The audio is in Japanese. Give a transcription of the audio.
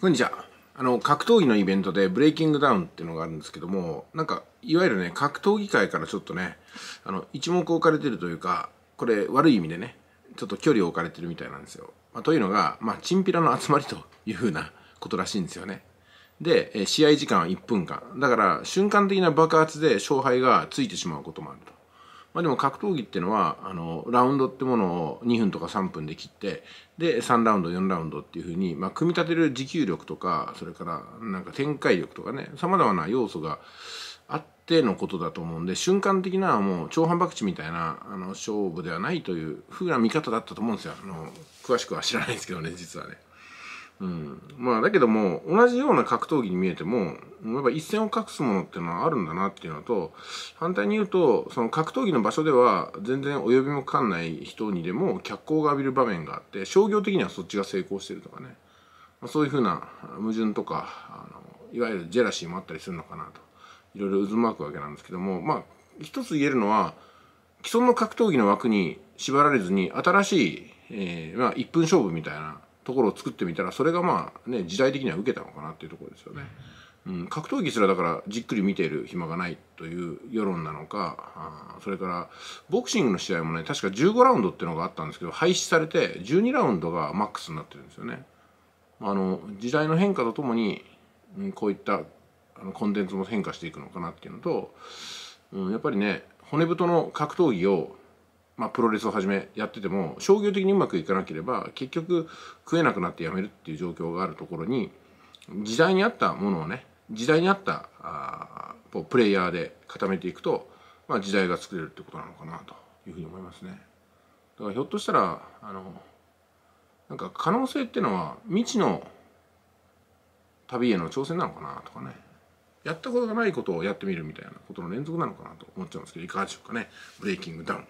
こんにちは。あの、格闘技のイベントでブレイキングダウンっていうのがあるんですけども、なんか、いわゆるね、格闘技界からちょっとね、あの、一目置かれてるというか、これ悪い意味でね、ちょっと距離を置かれてるみたいなんですよ。まあ、というのが、まあ、チンピラの集まりというふうなことらしいんですよね。で、試合時間は1分間。だから、瞬間的な爆発で勝敗がついてしまうこともあると。まあ、でも格闘技っていうのはあのラウンドってものを2分とか3分で切ってで3ラウンド4ラウンドっていうふうに、まあ、組み立てる持久力とかそれからなんか展開力とかねさまざまな要素があってのことだと思うんで瞬間的なもう超反博地みたいなあの勝負ではないというふうな見方だったと思うんですよあの詳しくは知らないですけどね実はね。うん、まあだけども同じような格闘技に見えてもやっぱ一線を画すものっていうのはあるんだなっていうのと反対に言うとその格闘技の場所では全然及びもかかんない人にでも脚光が浴びる場面があって商業的にはそっちが成功してるとかね、まあ、そういうふうな矛盾とかあのいわゆるジェラシーもあったりするのかなといろいろ渦巻くわけなんですけどもまあ一つ言えるのは既存の格闘技の枠に縛られずに新しい、えーまあ、1分勝負みたいなところを作ってみたらそれがまあね時代的には受けたのかなっていうところですよね。うん、格闘技すらだからじっくり見ている暇がないという世論なのかあそれからボクシングの試合もね確か15ラウンドっていうのがあったんですけど廃止されて12ラウンドがマックスになってるんですよね。あの時代の変化とともに、うん、こういったあのコンテンツも変化していくのかなっていうのと、うん、やっぱりね骨太の格闘技をまあ、プロレスをはじめやってても商業的にうまくいかなければ結局食えなくなってやめるっていう状況があるところに時代に合ったものをね時代に合ったあプレイヤーで固めていくと、まあ、時代が作れるってことなのかなというふうに思いますね。だからひょっとしたらあのなんか可能性っていうのは未知の旅への挑戦なのかなとかねやったことがないことをやってみるみたいなことの連続なのかなと思っちゃうんですけどいかがでしょうかねブレイキングダウン。